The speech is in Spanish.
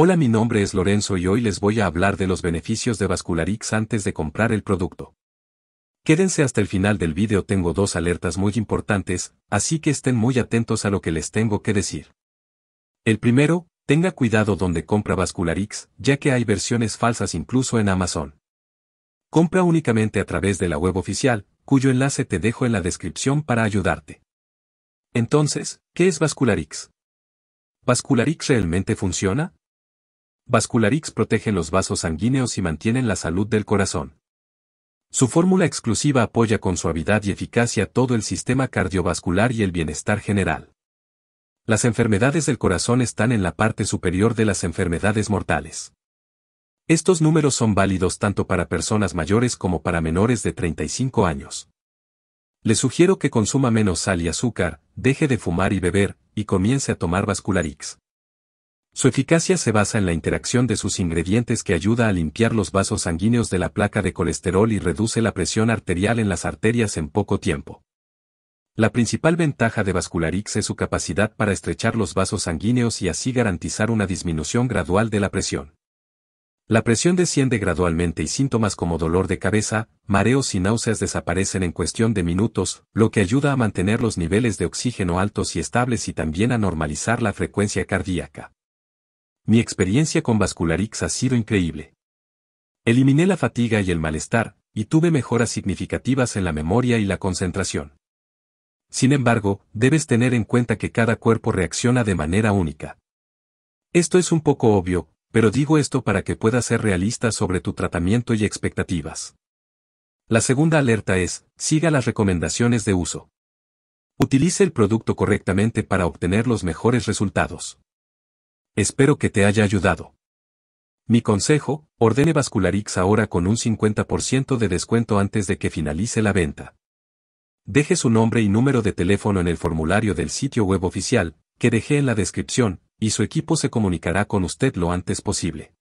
Hola mi nombre es Lorenzo y hoy les voy a hablar de los beneficios de Vascularix antes de comprar el producto. Quédense hasta el final del vídeo tengo dos alertas muy importantes, así que estén muy atentos a lo que les tengo que decir. El primero, tenga cuidado donde compra Vascularix, ya que hay versiones falsas incluso en Amazon. Compra únicamente a través de la web oficial, cuyo enlace te dejo en la descripción para ayudarte. Entonces, ¿qué es Vascularix? ¿Vascularix realmente funciona? Vascularix protege los vasos sanguíneos y mantiene la salud del corazón. Su fórmula exclusiva apoya con suavidad y eficacia todo el sistema cardiovascular y el bienestar general. Las enfermedades del corazón están en la parte superior de las enfermedades mortales. Estos números son válidos tanto para personas mayores como para menores de 35 años. Le sugiero que consuma menos sal y azúcar, deje de fumar y beber, y comience a tomar Vascularix. Su eficacia se basa en la interacción de sus ingredientes que ayuda a limpiar los vasos sanguíneos de la placa de colesterol y reduce la presión arterial en las arterias en poco tiempo. La principal ventaja de Vascularix es su capacidad para estrechar los vasos sanguíneos y así garantizar una disminución gradual de la presión. La presión desciende gradualmente y síntomas como dolor de cabeza, mareos y náuseas desaparecen en cuestión de minutos, lo que ayuda a mantener los niveles de oxígeno altos y estables y también a normalizar la frecuencia cardíaca. Mi experiencia con Vascularix ha sido increíble. Eliminé la fatiga y el malestar, y tuve mejoras significativas en la memoria y la concentración. Sin embargo, debes tener en cuenta que cada cuerpo reacciona de manera única. Esto es un poco obvio, pero digo esto para que puedas ser realista sobre tu tratamiento y expectativas. La segunda alerta es, siga las recomendaciones de uso. Utilice el producto correctamente para obtener los mejores resultados. Espero que te haya ayudado. Mi consejo, ordene Vascularix ahora con un 50% de descuento antes de que finalice la venta. Deje su nombre y número de teléfono en el formulario del sitio web oficial, que dejé en la descripción, y su equipo se comunicará con usted lo antes posible.